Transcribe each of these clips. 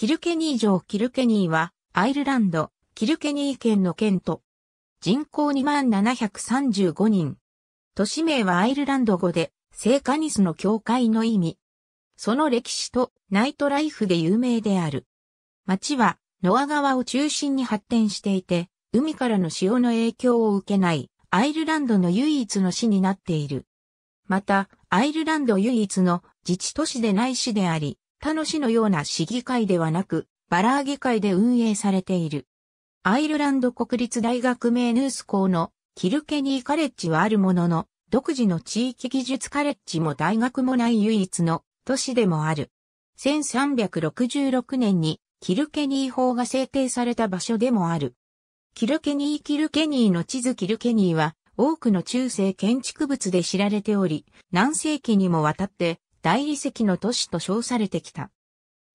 キルケニー城キルケニーは、アイルランド、キルケニー県の県と、人口2735人。都市名はアイルランド語で、聖カニスの教会の意味。その歴史とナイトライフで有名である。町は、ノア川を中心に発展していて、海からの潮の影響を受けないアイルランドの唯一の市になっている。また、アイルランド唯一の自治都市でない市であり、他の市のような市議会ではなく、バラー議会で運営されている。アイルランド国立大学名ヌース校のキルケニーカレッジはあるものの、独自の地域技術カレッジも大学もない唯一の都市でもある。1366年にキルケニー法が制定された場所でもある。キルケニー・キルケニーの地図キルケニーは多くの中世建築物で知られており、何世紀にもわたって大理石の都市と称されてきた。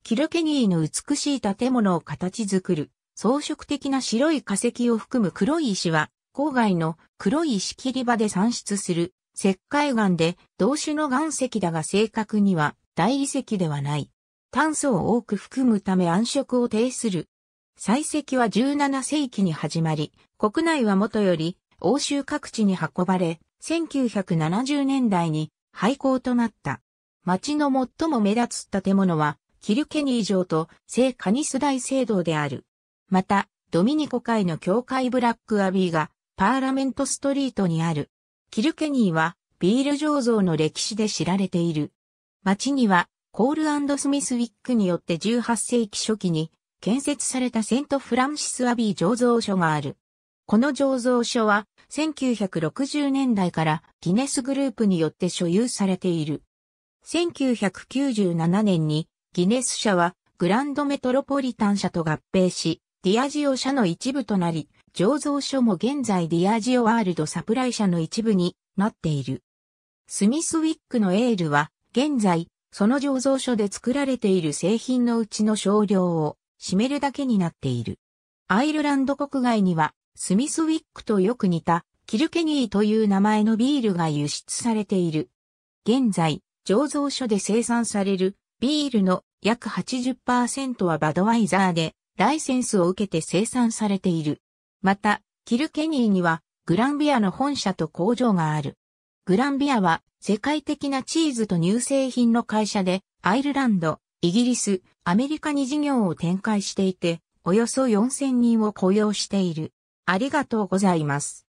キルケニーの美しい建物を形作る、装飾的な白い化石を含む黒い石は、郊外の黒い石切り場で産出する石灰岩で同種の岩石だが正確には大理石ではない。炭素を多く含むため暗色を呈する。採石は17世紀に始まり、国内はもとより欧州各地に運ばれ、1970年代に廃校となった。町の最も目立つ建物は、キルケニー城と聖カニス大聖堂である。また、ドミニコ会の教会ブラックアビーが、パーラメントストリートにある。キルケニーは、ビール醸造の歴史で知られている。町には、コールスミスウィックによって18世紀初期に建設されたセント・フランシス・アビー醸造所がある。この醸造所は1960年代からギネスグループによって所有されている。1997年にギネス社はグランドメトロポリタン社と合併し、ディアジオ社の一部となり、醸造所も現在ディアジオワールドサプライ社の一部になっている。スミスウィックのエールは、現在、その醸造所で作られている製品のうちの少量を占めるだけになっている。アイルランド国外には、スミスウィックとよく似た、キルケニーという名前のビールが輸出されている。現在、醸造所で生産されるビールの約80%はバドワイザーでライセンスを受けて生産されている。また、キルケニーにはグランビアの本社と工場がある。グランビアは世界的なチーズと乳製品の会社でアイルランド、イギリス、アメリカに事業を展開していて、およそ4000人を雇用している。ありがとうございます。